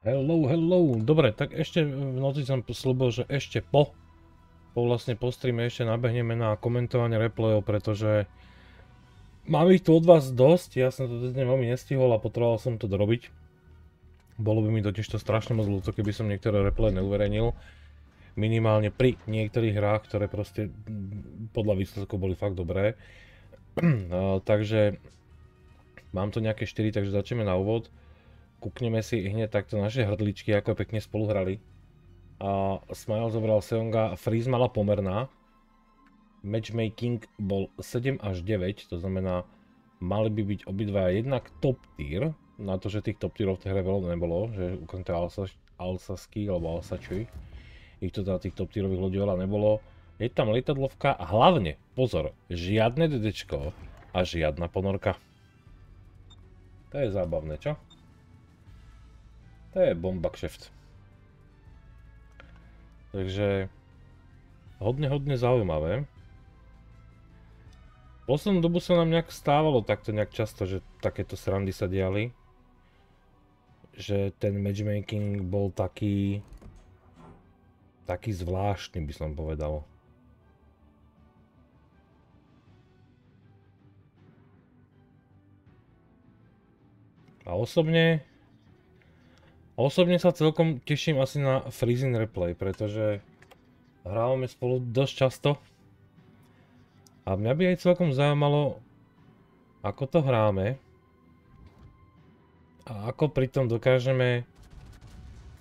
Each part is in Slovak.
Hello, hello. Dobre, tak ešte v noci som slúbil, že ešte po, po vlastne po streame ešte nabehneme na komentovanie replayov, pretože mám ich tu od vás dosť, ja som to dnes veľmi nestihol a potreboval som to dorobiť. Bolo by mi totiž to strašne moc ľúto, keby som niektoré replay neuverejnil. Minimálne pri niektorých hrách, ktoré proste podľa výsledkov boli fakt dobré. takže mám to nejaké 4, takže začneme na úvod kúkneme si hneď takto naše hrdličky, ako pekne spolu hrali. A Smile zobral Seonga, Freeze mala pomerná. Matchmaking bol 7 až 9, to znamená, mali by byť obidva jednak top tier, na to, že tých top tierov v tej hre veľa nebolo, že ukonte Alsaš, Alsaský alebo Alsačuj, ich to teda tých top tierových ľudí veľa nebolo. Je tam lietadlovka a hlavne, pozor, žiadne dedečko a žiadna ponorka. To je zábavné, čo? To je bomba kšeft. Takže hodne, hodne zaujímavé. Poslednú dobu sa nám nejak stávalo takto nejak často, že takéto srandy sa diali. Že ten matchmaking bol taký... taký zvláštny by som povedal. A osobne Osobne sa celkom teším asi na Freezing Replay, pretože hrávame spolu dosť často. A mňa by aj celkom zaujímalo, ako to hráme a ako pritom dokážeme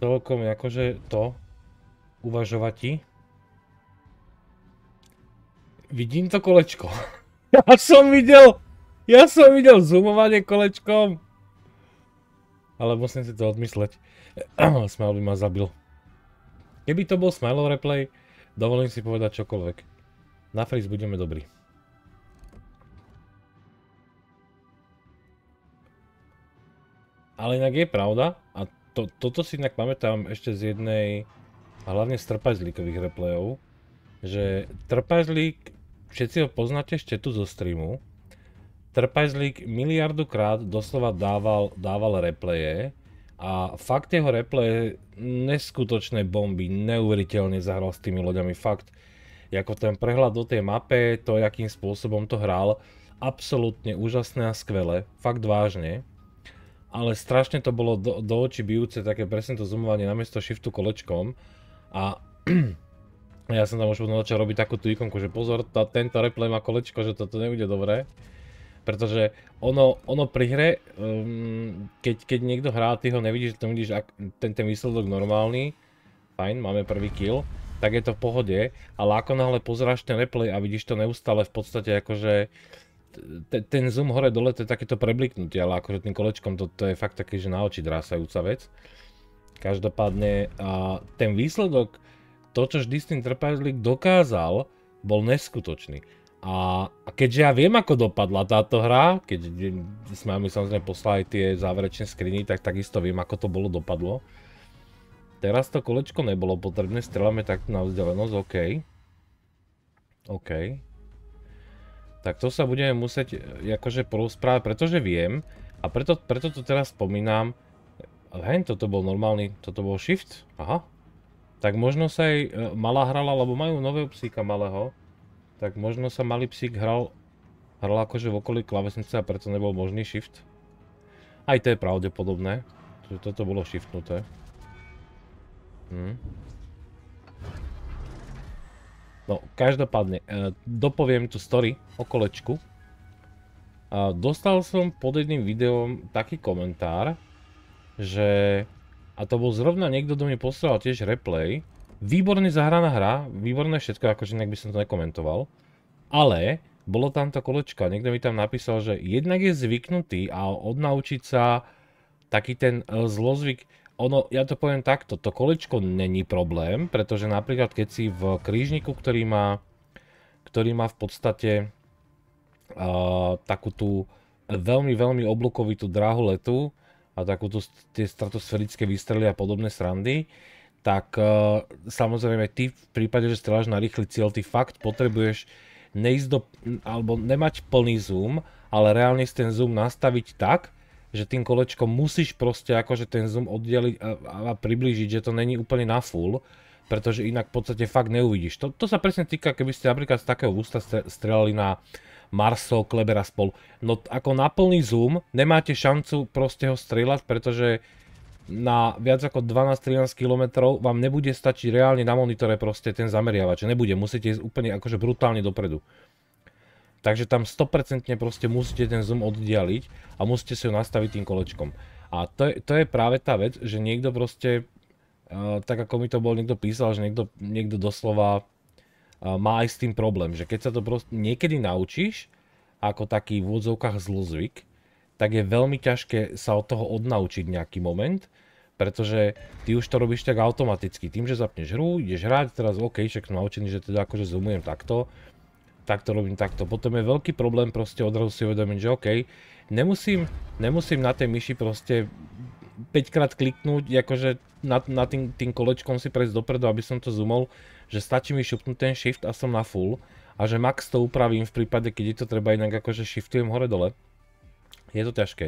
celkom akože to uvažovať ti. Vidím to kolečko. Ja som videl, ja som videl zoomovanie kolečkom ale musím si to odmysleť. Smile by ma zabil. Keby to bol Smile replay, dovolím si povedať čokoľvek. Na freeze budeme dobrí. Ale inak je pravda, a to, toto si inak pamätám ešte z jednej, a hlavne z trpazlíkových replayov, že trpazlík, všetci ho poznáte ešte tu zo streamu, Trpajzlík miliardukrát doslova dával, dával repleje a fakt jeho repleje neskutočné bomby, neuveriteľne zahral s tými loďami, fakt ako ten prehľad do tej mape, to, akým spôsobom to hral, absolútne úžasné a skvelé, fakt vážne. Ale strašne to bolo do, do očí bijúce, také presne to zoomovanie namiesto shiftu kolečkom. A ja som tam už potom začal robiť takú tú ikonku, že pozor, tá, tento replay má kolečko, že toto nebude dobré. Pretože ono, ono pri hre, um, keď, keď niekto hrá, ty ho nevidíš, tam vidíš ak, ten, ten výsledok normálny, fajn, máme prvý kill, tak je to v pohode, ale ako náhle pozráš ten replay a vidíš to neustále v podstate akože ten zoom hore dole to je takéto prebliknutie, ale akože tým kolečkom to, to je fakt také, že na oči drásajúca vec. Každopádne a ten výsledok, to čo vždy s tým dokázal, bol neskutočný. A, a keďže ja viem, ako dopadla táto hra, keď sme mi samozrejme poslali tie záverečné skriny, tak takisto viem, ako to bolo dopadlo. Teraz to kolečko nebolo potrebné, strelame takto na vzdialenosť, OK. OK. Tak to sa budeme musieť akože porozprávať, pretože viem a preto, preto to teraz spomínam. Hen, toto bol normálny, toto bol shift, aha. Tak možno sa aj e, malá hrala, lebo majú nového psíka malého tak možno sa malý psík hral, hral akože v okolí klavesnice a preto nebol možný shift. Aj to je pravdepodobné, že toto bolo shiftnuté. Hm. No, každopádne, e, dopoviem tu story o kolečku. E, dostal som pod jedným videom taký komentár, že... A to bol zrovna niekto, kto mi poslal tiež replay, výborne zahraná hra, výborné všetko, akože inak by som to nekomentoval, ale bolo tam to kolečko, niekto mi tam napísal, že jednak je zvyknutý a odnaučiť sa taký ten e, zlozvyk, ono, ja to poviem takto, to kolečko není problém, pretože napríklad keď si v krížniku, ktorý má, ktorý má v podstate uh, takú tú veľmi, veľmi oblúkovitú dráhu letu a takú tú, tie stratosferické výstrely a podobné srandy, tak uh, samozrejme ty v prípade, že strieľaš na rýchly cieľ, ty fakt potrebuješ neísť do, alebo nemať plný zoom, ale reálne si ten zoom nastaviť tak, že tým kolečkom musíš proste akože ten zoom oddeliť a, a priblížiť, že to není úplne na full, pretože inak v podstate fakt neuvidíš. To, to sa presne týka, keby ste napríklad z takého ústa strelali na Marso, Klebera spolu. No ako na plný zoom nemáte šancu proste ho strieľať, pretože na viac ako 12-13 km vám nebude stačiť reálne na monitore proste ten zameriavač. Nebude, musíte ísť úplne akože brutálne dopredu. Takže tam 100% proste musíte ten zoom oddialiť a musíte si ho nastaviť tým kolečkom. A to je, to je práve tá vec, že niekto proste, uh, tak ako mi to bol niekto písal, že niekto, niekto doslova uh, má aj s tým problém, že keď sa to proste niekedy naučíš, ako taký v úvodzovkách zlozvyk, tak je veľmi ťažké sa od toho odnaučiť nejaký moment, pretože ty už to robíš tak automaticky. Tým, že zapneš hru, ideš hrať, teraz OK, však som naučený, že teda akože zoomujem takto, tak to robím takto. Potom je veľký problém proste odrazu si uvedomiť, že OK, nemusím, nemusím na tej myši proste 5 krát kliknúť, akože nad nad tým, tým kolečkom si prejsť dopredu, aby som to zoomol, že stačí mi šupnúť ten shift a som na full a že max to upravím v prípade, keď je to treba inak akože shiftujem hore dole. Je to ťažké.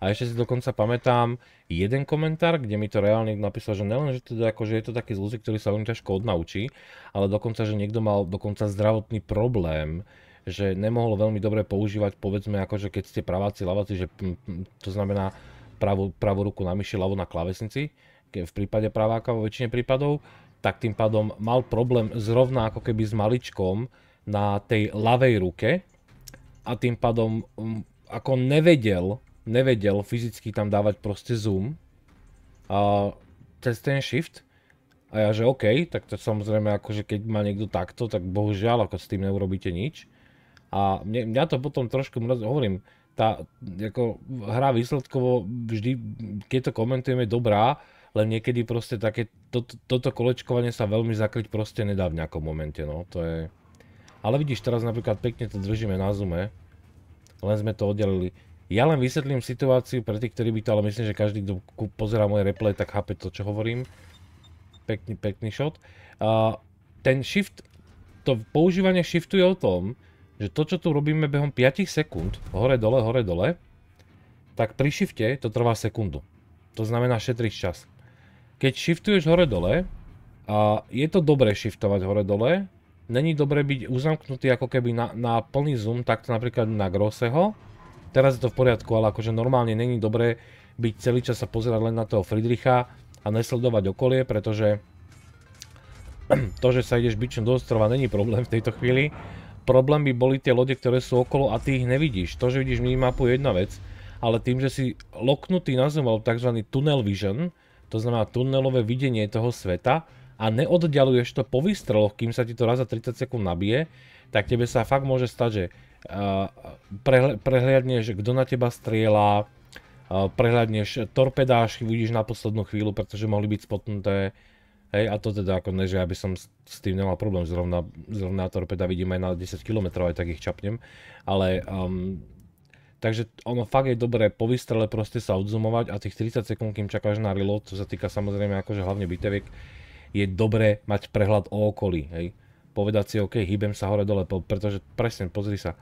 A ešte si dokonca pamätám jeden komentár, kde mi to reálne napísal, že nelen, že teda že je to taký zlúzik, ktorý sa veľmi ťažko odnaučí, ale dokonca, že niekto mal dokonca zdravotný problém, že nemohol veľmi dobre používať, povedzme, akože keď ste praváci, lavaci, že to znamená pravú, pravú ruku na myši, ľavú na klavesnici, v prípade praváka vo väčšine prípadov, tak tým pádom mal problém zrovna ako keby s maličkom na tej ľavej ruke, a tým pádom ako nevedel, nevedel fyzicky tam dávať proste zoom a cez ten shift a ja že OK, tak to samozrejme akože keď má niekto takto, tak bohužiaľ ako s tým neurobíte nič. A mne, mňa to potom trošku mraz, hovorím, tá ako, hra výsledkovo vždy, keď to komentujeme, dobrá, len niekedy proste také, to, toto kolečkovanie sa veľmi zakryť proste nedá v nejakom momente, no, to je... Ale vidíš, teraz napríklad pekne to držíme na zume, len sme to oddelili. Ja len vysvetlím situáciu pre tých, ktorí by to, ale myslím, že každý, kto pozerá moje replay, tak chápe to, čo hovorím. Pekný, pekný shot. Uh, ten shift, to používanie shiftu je o tom, že to, čo tu robíme behom 5 sekúnd, hore, dole, hore, dole, tak pri shifte to trvá sekundu. To znamená šetriť čas. Keď shiftuješ hore, dole, a je to dobré shiftovať hore, dole, není dobre byť uzamknutý ako keby na, na plný zoom, takto napríklad na Groseho. Teraz je to v poriadku, ale akože normálne není dobre byť celý čas sa pozerať len na toho Friedricha a nesledovať okolie, pretože to, že sa ideš byčom do ostrova, není problém v tejto chvíli. Problém by boli tie lode, ktoré sú okolo a ty ich nevidíš. To, že vidíš minimapu je jedna vec, ale tým, že si loknutý na zoom, tzv. tunnel vision, to znamená tunelové videnie toho sveta, a neoddialuješ to po výstreloch, kým sa ti to raz za 30 sekúnd nabije, tak tebe sa fakt môže stať, že uh, prehliadneš, kto na teba strieľa, uh, eh, prehľadneš torpedáš, vidíš na poslednú chvíľu, pretože mohli byť spotnuté. Hej, a to teda ako ne, že ja by som s, tým nemal problém, zrovna, zrovna torpeda vidím aj na 10 km, aj tak ich čapnem, ale um, Takže ono fakt je dobré po vystrele proste sa odzumovať a tých 30 sekúnd, kým čakáš na reload, čo sa týka samozrejme akože hlavne bitevek, je dobré mať prehľad o okolí. Hej. Povedať si, OK, hýbem sa hore dole, pretože presne, pozri sa.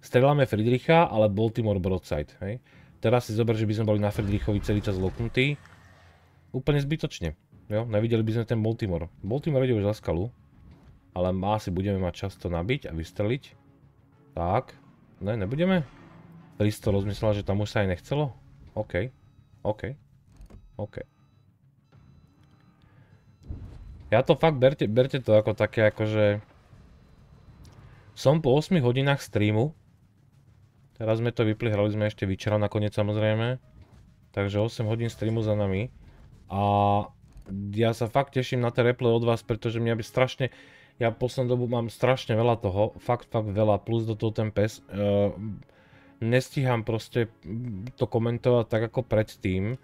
Streláme Friedricha, ale Baltimore broadside. Hej. Teraz si zober, že by sme boli na Friedrichovi celý čas loknutí. Úplne zbytočne. Jo, nevideli by sme ten Baltimore. Baltimore ide už za skalu. Ale asi budeme mať často nabiť a vystreliť. Tak. Ne, nebudeme? Risto rozmyslela, že tam už sa aj nechcelo? OK. OK. OK. Ja to fakt, berte, berte to ako také, akože... Som po 8 hodinách streamu. Teraz sme to vypli, hrali sme ešte vyčera nakoniec samozrejme. Takže 8 hodín streamu za nami. A ja sa fakt teším na tie replay od vás, pretože mňa by strašne... Ja poslednú dobu mám strašne veľa toho, fakt, fakt veľa, plus do toho ten pes. Uh, nestíham proste to komentovať tak ako predtým.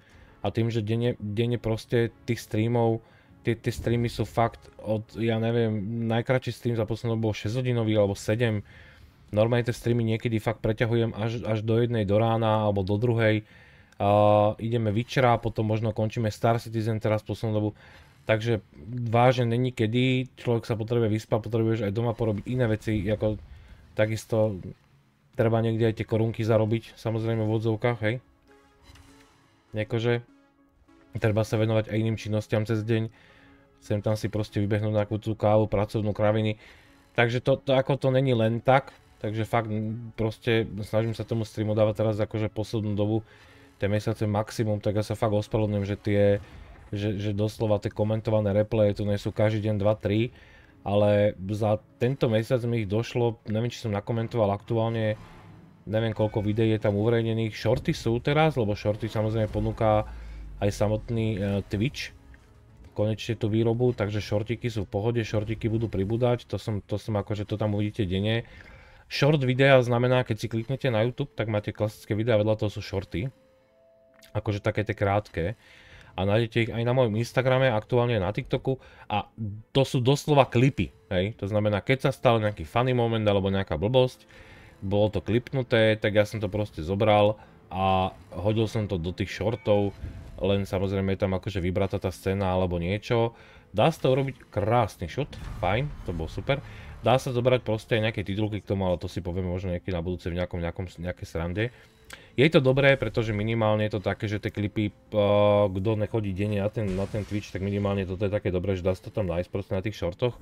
A tým, že denne, denne proste tých streamov tie, tie streamy sú fakt od, ja neviem, najkračší stream za poslednú bol 6 hodinový alebo 7. Normálne tie streamy niekedy fakt preťahujem až, až do jednej do rána alebo do druhej. Uh, ideme Witchera, potom možno končíme Star Citizen teraz poslednú dobu. Takže vážne není kedy, človek sa potrebuje vyspať, potrebuješ aj doma porobiť iné veci, ako takisto treba niekde aj tie korunky zarobiť, samozrejme v odzovkách, hej. Niekože, treba sa venovať aj iným činnostiam cez deň sem tam si proste vybehnúť na tú kávu, pracovnú kraviny. Takže to, to ako to není len tak, takže fakt proste snažím sa tomu streamu dávať teraz akože poslednú dobu, tie mesiace maximum, tak ja sa fakt ospravedlňujem, že tie, že, že doslova tie komentované replaye tu nie sú každý deň 2-3, ale za tento mesiac mi ich došlo, neviem či som nakomentoval aktuálne, neviem koľko videí je tam uverejnených, shorty sú teraz, lebo shorty samozrejme ponúka aj samotný e, Twitch, konečne tú výrobu, takže šortiky sú v pohode, šortiky budú pribúdať, to som, to som akože to tam uvidíte denne. Short videa znamená, keď si kliknete na YouTube, tak máte klasické videa, vedľa toho sú shorty. Akože také tie krátke. A nájdete ich aj na mojom Instagrame, aktuálne na TikToku. A to sú doslova klipy, hej. To znamená, keď sa stal nejaký funny moment alebo nejaká blbosť, bolo to klipnuté, tak ja som to proste zobral a hodil som to do tých shortov len samozrejme je tam akože vybratá tá scéna alebo niečo. Dá sa to urobiť krásny šut, fajn, to bol super. Dá sa zobrať proste aj nejaké titulky k tomu, ale to si povieme možno nejaké na budúce v nejakom, nejakom, nejakej srande. Je to dobré, pretože minimálne je to také, že tie klipy, uh, kto nechodí denne na ten, na ten Twitch, tak minimálne toto je také dobré, že dá sa to tam nájsť proste na tých shortoch.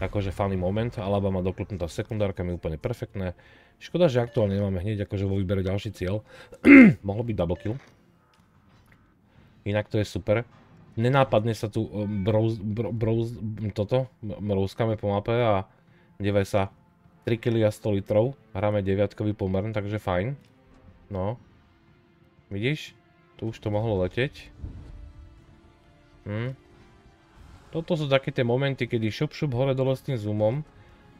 Akože funny moment, alebo má doklopnutá sekundárka, mi úplne perfektné. Škoda, že aktuálne nemáme hneď akože vo výbere ďalší cieľ. Mohlo byť double kill, Inak to je super. Nenápadne sa tu eh, brouz, toto, brouzkame po mape a devaj sa 3 kg a 100 litrov. Hráme 9 pomer, takže fajn. No. Vidíš? Tu už to mohlo leteť. Hm. Toto sú také tie momenty, kedy šup šup hore dole s tým zoomom.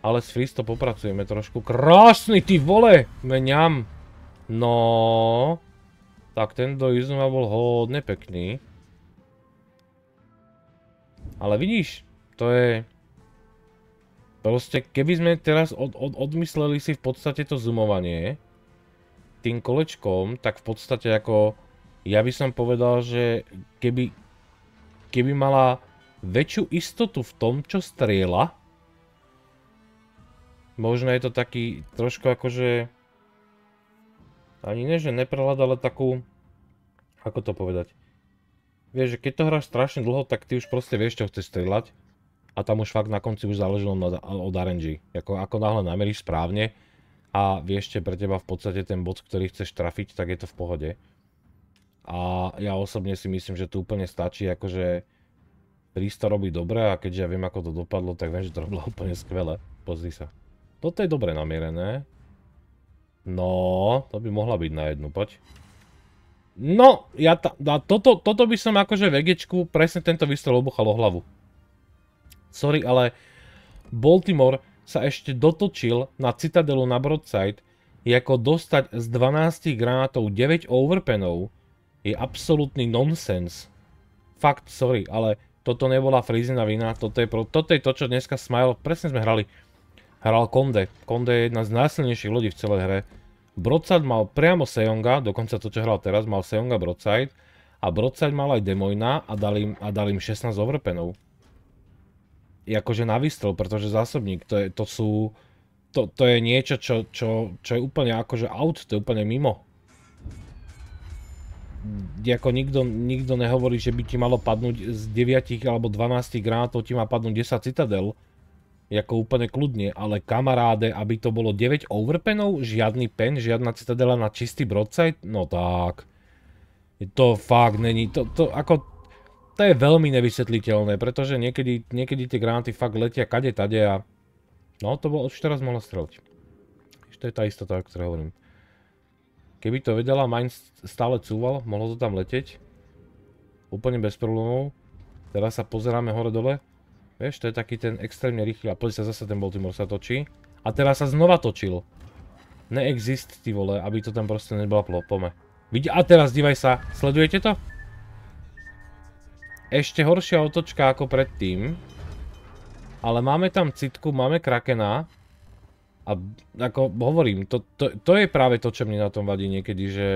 Ale s to popracujeme trošku. Krásny ty vole! Meniam. No. Tak ten do Izuma bol hodne pekný. Ale vidíš, to je... Proste, keby sme teraz od, od, odmysleli si v podstate to zoomovanie tým kolečkom, tak v podstate ako... Ja by som povedal, že keby, keby mala väčšiu istotu v tom, čo strieľa, možno je to taký trošku akože ani ne, že neprehľad, ale takú, ako to povedať. Vieš, že keď to hráš strašne dlho, tak ty už proste vieš, čo chceš strieľať a tam už fakt na konci už záležilo na, od RNG. Ako, ako náhle nameríš správne a vieš, že pre teba v podstate ten bod, ktorý chceš trafiť, tak je to v pohode. A ja osobne si myslím, že tu úplne stačí, akože Rista robí dobre a keďže ja viem, ako to dopadlo, tak viem, že to robilo úplne skvelé. Pozri sa. Toto je dobre namierené. No, to by mohla byť na jednu, poď. No, ja tá, toto, toto by som akože vegečku presne tento výstrel obuchal o hlavu. Sorry, ale Baltimore sa ešte dotočil na Citadelu na Broadside, ako dostať z 12 granátov 9 overpenov je absolútny nonsens. Fakt, sorry, ale toto nebola frizina vina, toto je, pro, toto je to, čo dneska Smile, presne sme hrali hral Konde. Konde je jedna z najsilnejších ľudí v celej hre. Broadside mal priamo Sejonga, dokonca to, čo hral teraz, mal Sejonga Broadside a Broadside mal aj Demoina a dal im, a dal im 16 overpenov. Jakože akože na výstrel, pretože zásobník, to, je, to sú... To, to je niečo, čo, čo, čo je úplne akože out, to je úplne mimo. Jako nikto, nikto nehovorí, že by ti malo padnúť z 9 alebo 12 granátov, ti má padnúť 10 citadel ako úplne kľudne, ale kamaráde, aby to bolo 9 overpenov, žiadny pen, žiadna citadela na čistý broadside, no tak. To fakt není, to, to ako, to je veľmi nevysvetliteľné, pretože niekedy, niekedy tie granáty fakt letia kade tade a no to bolo, už teraz mohla streliť. To je tá istota, o ktorej hovorím. Keby to vedela, Mine stále cúval, mohlo to tam leteť. Úplne bez problémov. Teraz sa pozeráme hore dole. Vieš, to je taký ten extrémne rýchly. A pozri sa, zase ten Baltimore sa točí. A teraz sa znova točil. Neexist, ty vole, aby to tam proste neblaplo. Pome. Vidí, a teraz divaj sa. Sledujete to? Ešte horšia otočka ako predtým. Ale máme tam citku, máme krakena. A ako hovorím, to, to, to je práve to, čo mne na tom vadí niekedy, že...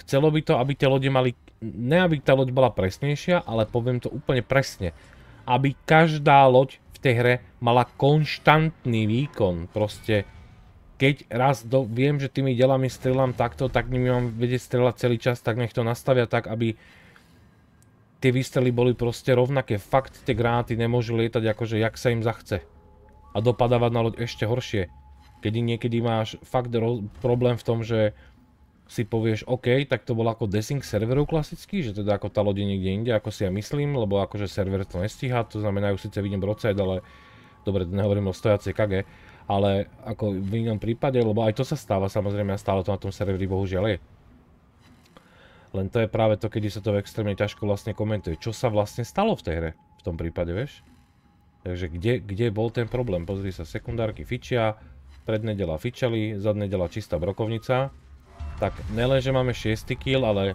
Chcelo by to, aby tie lode mali ne aby tá loď bola presnejšia, ale poviem to úplne presne, aby každá loď v tej hre mala konštantný výkon, proste keď raz do, viem, že tými delami strelám takto, tak nimi mám vedieť strelať celý čas, tak nech to nastavia tak, aby tie výstrely boli proste rovnaké. Fakt tie granáty nemôžu lietať akože jak sa im zachce. A dopadávať na loď ešte horšie. Kedy niekedy máš fakt problém v tom, že si povieš, OK, tak to bolo ako desync serverov klasický, že teda ako tá loď je niekde inde, ako si ja myslím, lebo akože server to nestíha, to znamená, už síce vidím brodside, ale dobre, nehovorím o stojacej kage, ale ako v inom prípade, lebo aj to sa stáva samozrejme a stále to na tom serveri bohužiaľ je. Len to je práve to, kedy sa to extrémne ťažko vlastne komentuje. Čo sa vlastne stalo v tej hre v tom prípade, vieš? Takže kde, kde bol ten problém? Pozri sa, sekundárky fičia, prednedela fičali, zadnedela čistá brokovnica tak nelen, že máme 6. kill, ale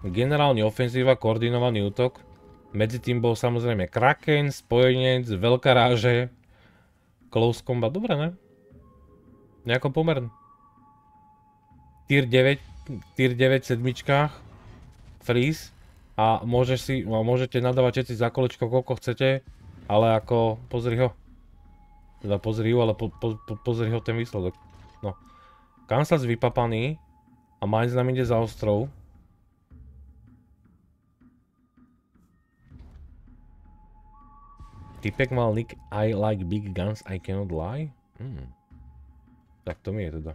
generálny ofenzíva, koordinovaný útok. Medzi tým bol samozrejme Kraken, Spojenec, Veľká ráže, Close Combat, dobre ne? Nejako pomerne. Tier 9, tier 9 sedmičkách, freeze a môžeš si, a môžete nadávať všetci za kolečko koľko chcete, ale ako, pozri ho. Teda pozri ho, ale po, po, po, pozri ho ten výsledok. No. Kansas vypapaný, a Mainz nám ide za ostrov. Typek mal nick I like big guns, I cannot lie? Hmm. Tak to mi je teda.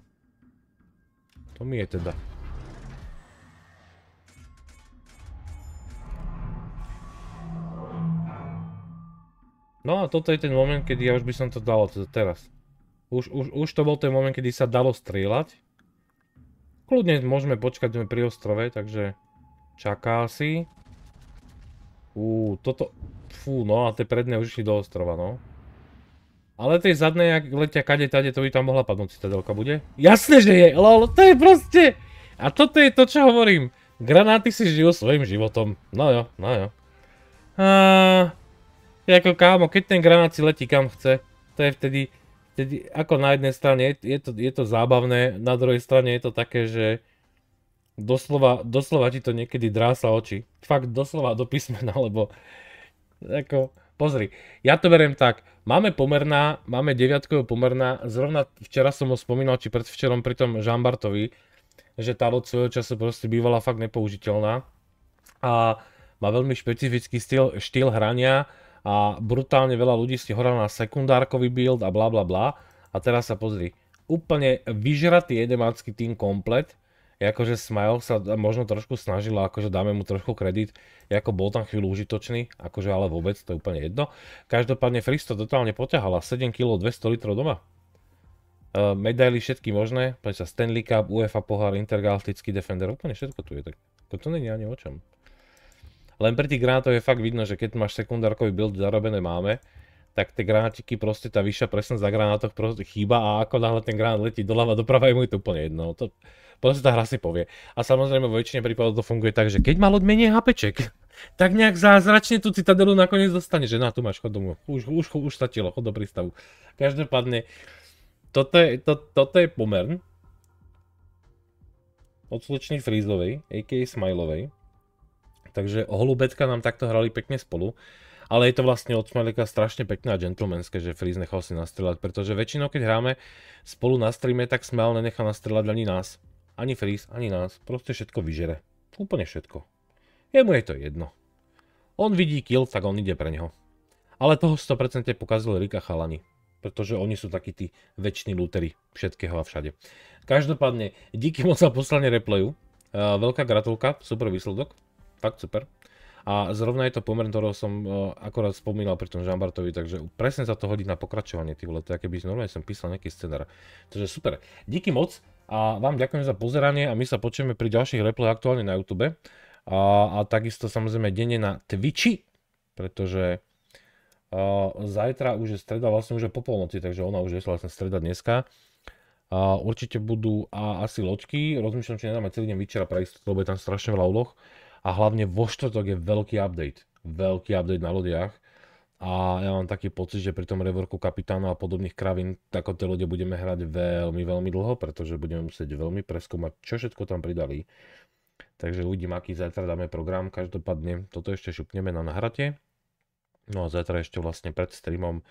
To mi je teda. No a toto je ten moment, kedy ja už by som to dal teda teraz. Už, už, už to bol ten moment, kedy sa dalo strieľať. Kľudne môžeme počkať, sme pri ostrove, takže čaká si. Uú, toto... Fú, no a tie predné už išli do ostrova, no. Ale tej zadnej, ak letia kade tade, to by tam mohla padnúť delka bude? Jasne, že je! Lol, to je proste... A toto je to, čo hovorím. Granáty si žijú svojim životom. No jo, no jo. A... Ako kámo, keď ten granát si letí kam chce, to je vtedy ako na jednej strane je, je, to, je to zábavné, na druhej strane je to také, že doslova, doslova ti to niekedy drása oči. Fakt doslova do písmena, lebo ako, pozri, ja to beriem tak, máme pomerná, máme deviatkovú pomerná, zrovna včera som ho spomínal, či predvčerom pri tom Žambartovi, že tá loď svojho času proste bývala fakt nepoužiteľná a má veľmi špecifický styl, štýl hrania, a brutálne veľa ľudí ste hral na sekundárkový build a bla bla bla. A teraz sa pozri, úplne vyžratý jedemácky tým komplet, akože Smile sa možno trošku snažilo, akože dáme mu trošku kredit, ako bol tam chvíľu užitočný, akože ale vôbec, to je úplne jedno. Každopádne Fristo totálne poťahala, 7 kg 200 litrov doma. E, medaily všetky možné, prečo Stanley Cup, UEFA pohár, Intergalactický Defender, úplne všetko tu je, tak to není ani o čom. Len pri tých granátoch je fakt vidno, že keď máš sekundárkový build, zarobené máme, tak tie granátiky, proste tá vyššia presnosť za granátoch proste chýba a ako náhle ten granát letí doľava doprava, je mu to úplne jedno. To, proste tá hra si povie. A samozrejme vo väčšine prípadov to funguje tak, že keď má loď menej HPček, tak nejak zázračne tú citadelu nakoniec dostane, že na tu máš, chod domov, už, už, už stačilo, chod do prístavu. Každopádne, toto je, to, toto je pomer od slečnej frízovej, a.k.a. Smilovej, takže holubetka nám takto hrali pekne spolu. Ale je to vlastne od Smeleka strašne pekné a gentlemanské, že Freeze nechal si nastrelať, pretože väčšinou keď hráme spolu na streame, tak Smel nenechá nastrelať ani nás. Ani Freeze, ani nás. Proste všetko vyžere. Úplne všetko. Jemu je to jedno. On vidí kill, tak on ide pre neho. Ale toho 100% pokazil a chalani pretože oni sú takí tí väčšiní lúteri všetkého a všade. Každopádne, díky moc za poslanie replayu. E, veľká gratulka, super výsledok fakt super. A zrovna je to pomer, ktorého som e, akorát spomínal pri tom Žambartovi, takže presne sa to hodí na pokračovanie, ty vole, to je, keby normálne som písal nejaký scenár. Takže super, díky moc a vám ďakujem za pozeranie a my sa počujeme pri ďalších replay aktuálne na YouTube. A, a takisto samozrejme denne na Twitchi, pretože a, e, zajtra už je streda, vlastne už je po polnoci, takže ona už je vlastne streda dneska. A určite budú a asi loďky, rozmýšľam, či nedáme celý deň večera pre istotu, lebo je tam strašne veľa úloh a hlavne vo štvrtok je veľký update. Veľký update na lodiach a ja mám taký pocit, že pri tom revorku kapitána a podobných kravín tako tie lode budeme hrať veľmi, veľmi dlho, pretože budeme musieť veľmi preskúmať, čo všetko tam pridali. Takže uvidím, aký zajtra dáme program. Každopádne toto ešte šupneme na nahrate. No a zajtra ešte vlastne pred streamom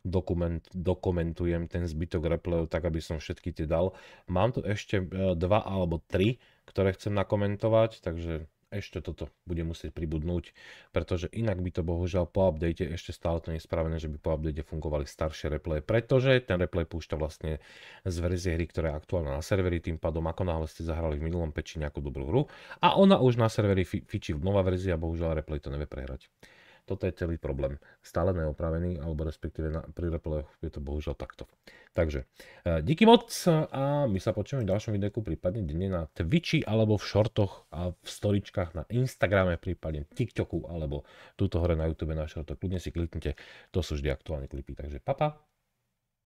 dokument, dokumentujem ten zbytok replayov tak, aby som všetky tie dal. Mám tu ešte e, dva alebo tri, ktoré chcem nakomentovať, takže ešte toto bude musieť pribudnúť, pretože inak by to bohužiaľ po update ešte stále to nespravené, že by po update fungovali staršie replay, pretože ten replay púšťa vlastne z verzie hry, ktorá je aktuálna na serveri, tým pádom ako náhle ste zahrali v minulom peči nejakú dobrú hru a ona už na serveri fičí nová verzia bohužiaľ replay to nevie prehrať. Toto je celý problém. Stále neopravený, alebo respektíve na, pri Replech je to bohužiaľ takto. Takže, eh, díky moc a my sa počujeme v ďalšom videu, prípadne denne na Twitchi, alebo v shortoch a v storičkách na Instagrame, prípadne TikToku, alebo tuto hore na YouTube na shortoch. Kľudne si kliknite, to sú vždy aktuálne klipy. Takže papa. Pa.